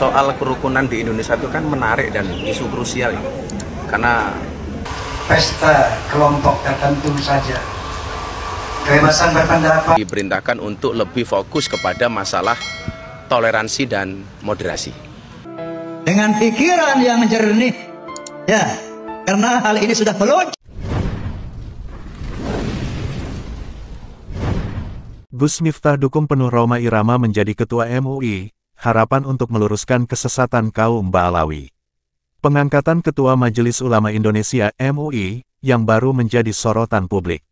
soal kerukunan di Indonesia itu kan menarik dan isu krusial ya. Karena pesta kelompok tertentu saja. Kebebasan berpendapat diperintahkan untuk lebih fokus kepada masalah toleransi dan moderasi. Dengan pikiran yang jernih, ya, karena hal ini sudah melonjak. Gus Miftah dukung penuh Roma Irama menjadi ketua MUI, harapan untuk meluruskan kesesatan kaum Ba'alawi. Pengangkatan Ketua Majelis Ulama Indonesia MUI yang baru menjadi sorotan publik.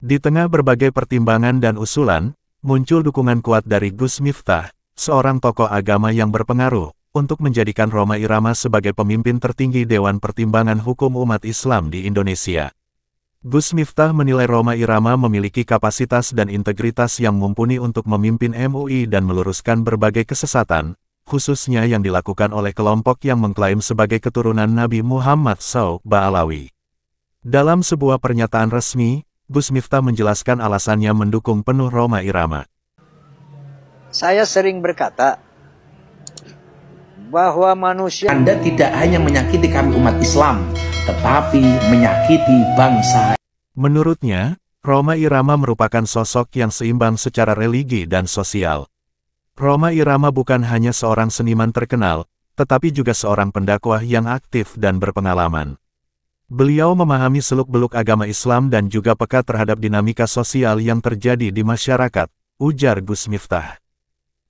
Di tengah berbagai pertimbangan dan usulan, muncul dukungan kuat dari Gus Miftah, seorang tokoh agama yang berpengaruh, untuk menjadikan Roma Irama sebagai pemimpin tertinggi Dewan Pertimbangan Hukum Umat Islam di Indonesia. Gus Miftah menilai Roma Irama memiliki kapasitas dan integritas yang mumpuni untuk memimpin MUI dan meluruskan berbagai kesesatan, khususnya yang dilakukan oleh kelompok yang mengklaim sebagai keturunan Nabi Muhammad SAW. Baalawi. Dalam sebuah pernyataan resmi, Gus Miftah menjelaskan alasannya mendukung penuh Roma Irama. Saya sering berkata, bahwa manusia Anda tidak hanya menyakiti kami umat Islam, tetapi menyakiti bangsa. Menurutnya, Roma Irama merupakan sosok yang seimbang secara religi dan sosial. Roma Irama bukan hanya seorang seniman terkenal, tetapi juga seorang pendakwah yang aktif dan berpengalaman. Beliau memahami seluk-beluk agama Islam dan juga peka terhadap dinamika sosial yang terjadi di masyarakat, ujar Gus Miftah.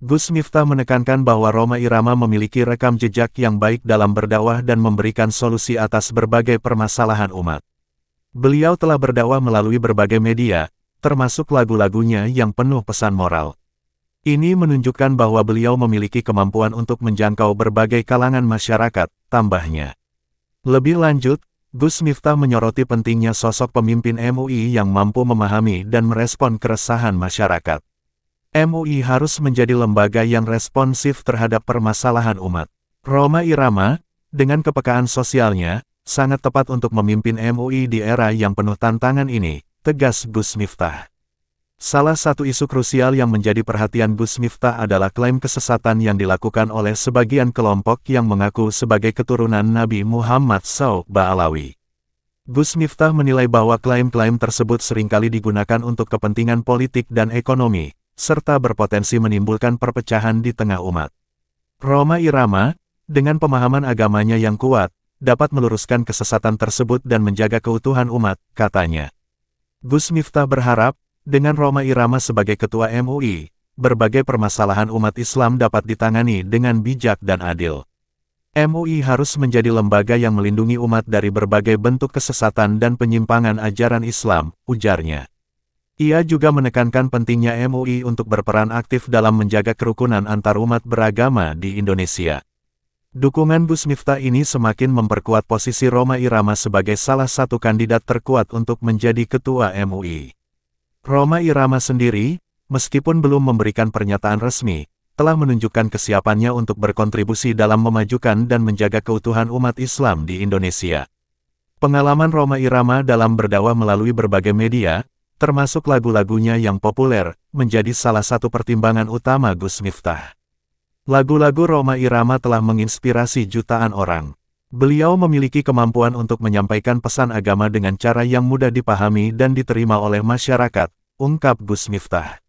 Gus Miftah menekankan bahwa Roma Irama memiliki rekam jejak yang baik dalam berdakwah dan memberikan solusi atas berbagai permasalahan umat. Beliau telah berdakwah melalui berbagai media, termasuk lagu-lagunya yang penuh pesan moral. Ini menunjukkan bahwa beliau memiliki kemampuan untuk menjangkau berbagai kalangan masyarakat, tambahnya. Lebih lanjut, Gus Miftah menyoroti pentingnya sosok pemimpin MUI yang mampu memahami dan merespon keresahan masyarakat. MUI harus menjadi lembaga yang responsif terhadap permasalahan umat. Roma Irama, dengan kepekaan sosialnya, sangat tepat untuk memimpin MUI di era yang penuh tantangan ini, tegas Gus Miftah. Salah satu isu krusial yang menjadi perhatian Gus Miftah adalah klaim kesesatan yang dilakukan oleh sebagian kelompok yang mengaku sebagai keturunan Nabi Muhammad SAW. Baalawi. Gus Miftah menilai bahwa klaim-klaim tersebut seringkali digunakan untuk kepentingan politik dan ekonomi, serta berpotensi menimbulkan perpecahan di tengah umat. Roma Irama, dengan pemahaman agamanya yang kuat, dapat meluruskan kesesatan tersebut dan menjaga keutuhan umat, katanya. Gus Miftah berharap, dengan Roma Irama sebagai ketua MUI, berbagai permasalahan umat Islam dapat ditangani dengan bijak dan adil. MUI harus menjadi lembaga yang melindungi umat dari berbagai bentuk kesesatan dan penyimpangan ajaran Islam, ujarnya. Ia juga menekankan pentingnya MUI untuk berperan aktif dalam menjaga kerukunan antarumat beragama di Indonesia. Dukungan Gus Miftah ini semakin memperkuat posisi Roma Irama sebagai salah satu kandidat terkuat untuk menjadi ketua MUI. Roma Irama sendiri, meskipun belum memberikan pernyataan resmi, telah menunjukkan kesiapannya untuk berkontribusi dalam memajukan dan menjaga keutuhan umat Islam di Indonesia. Pengalaman Roma Irama dalam berdakwah melalui berbagai media, termasuk lagu-lagunya yang populer, menjadi salah satu pertimbangan utama Gus Miftah. Lagu-lagu Roma Irama telah menginspirasi jutaan orang. Beliau memiliki kemampuan untuk menyampaikan pesan agama dengan cara yang mudah dipahami dan diterima oleh masyarakat, ungkap Gus Miftah.